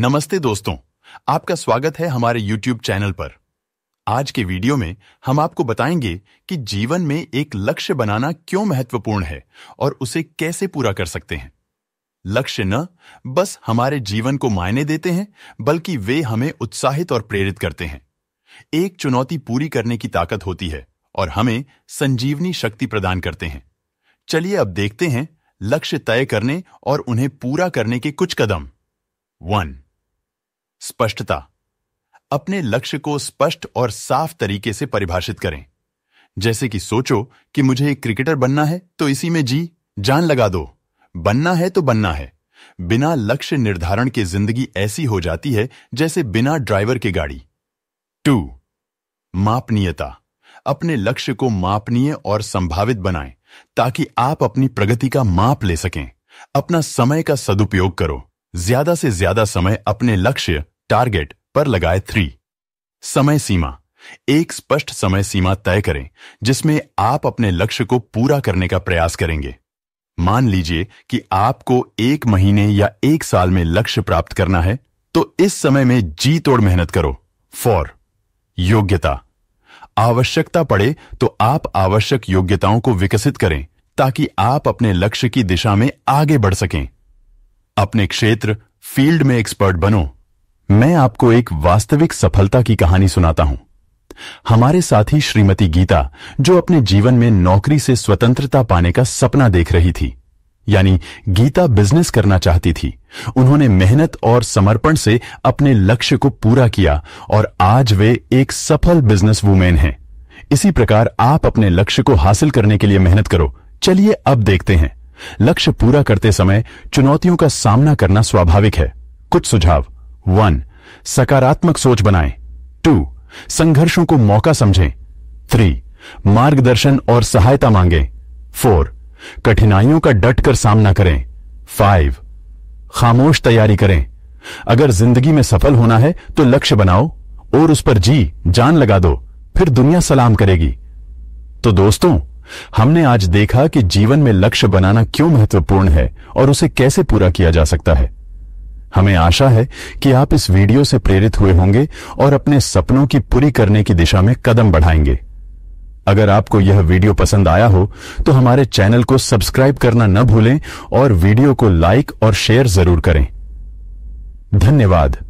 नमस्ते दोस्तों आपका स्वागत है हमारे YouTube चैनल पर आज के वीडियो में हम आपको बताएंगे कि जीवन में एक लक्ष्य बनाना क्यों महत्वपूर्ण है और उसे कैसे पूरा कर सकते हैं लक्ष्य न बस हमारे जीवन को मायने देते हैं बल्कि वे हमें उत्साहित और प्रेरित करते हैं एक चुनौती पूरी करने की ताकत होती है और हमें संजीवनी शक्ति प्रदान करते हैं चलिए अब देखते हैं लक्ष्य तय करने और उन्हें पूरा करने के कुछ कदम वन स्पष्टता अपने लक्ष्य को स्पष्ट और साफ तरीके से परिभाषित करें जैसे कि सोचो कि मुझे एक क्रिकेटर बनना है तो इसी में जी जान लगा दो बनना है तो बनना है बिना लक्ष्य निर्धारण के जिंदगी ऐसी हो जाती है जैसे बिना ड्राइवर के गाड़ी टू मापनीयता अपने लक्ष्य को मापनीय और संभावित बनाएं ताकि आप अपनी प्रगति का माप ले सकें अपना समय का सदुपयोग करो ज्यादा से ज्यादा समय अपने लक्ष्य टारगेट पर लगाए थ्री समय सीमा एक स्पष्ट समय सीमा तय करें जिसमें आप अपने लक्ष्य को पूरा करने का प्रयास करेंगे मान लीजिए कि आपको एक महीने या एक साल में लक्ष्य प्राप्त करना है तो इस समय में जी तोड़ मेहनत करो फॉर योग्यता आवश्यकता पड़े तो आप आवश्यक योग्यताओं को विकसित करें ताकि आप अपने लक्ष्य की दिशा में आगे बढ़ सकें अपने क्षेत्र फील्ड में एक्सपर्ट बनो मैं आपको एक वास्तविक सफलता की कहानी सुनाता हूं हमारे साथी श्रीमती गीता जो अपने जीवन में नौकरी से स्वतंत्रता पाने का सपना देख रही थी यानी गीता बिजनेस करना चाहती थी उन्होंने मेहनत और समर्पण से अपने लक्ष्य को पूरा किया और आज वे एक सफल बिजनेस वुमेन हैं इसी प्रकार आप अपने लक्ष्य को हासिल करने के लिए मेहनत करो चलिए अब देखते हैं लक्ष्य पूरा करते समय चुनौतियों का सामना करना स्वाभाविक है कुछ सुझाव वन सकारात्मक सोच बनाएं टू संघर्षों को मौका समझें थ्री मार्गदर्शन और सहायता मांगें फोर कठिनाइयों का डटकर सामना करें फाइव खामोश तैयारी करें अगर जिंदगी में सफल होना है तो लक्ष्य बनाओ और उस पर जी जान लगा दो फिर दुनिया सलाम करेगी तो दोस्तों हमने आज देखा कि जीवन में लक्ष्य बनाना क्यों महत्वपूर्ण है और उसे कैसे पूरा किया जा सकता है हमें आशा है कि आप इस वीडियो से प्रेरित हुए होंगे और अपने सपनों की पूरी करने की दिशा में कदम बढ़ाएंगे अगर आपको यह वीडियो पसंद आया हो तो हमारे चैनल को सब्सक्राइब करना न भूलें और वीडियो को लाइक और शेयर जरूर करें धन्यवाद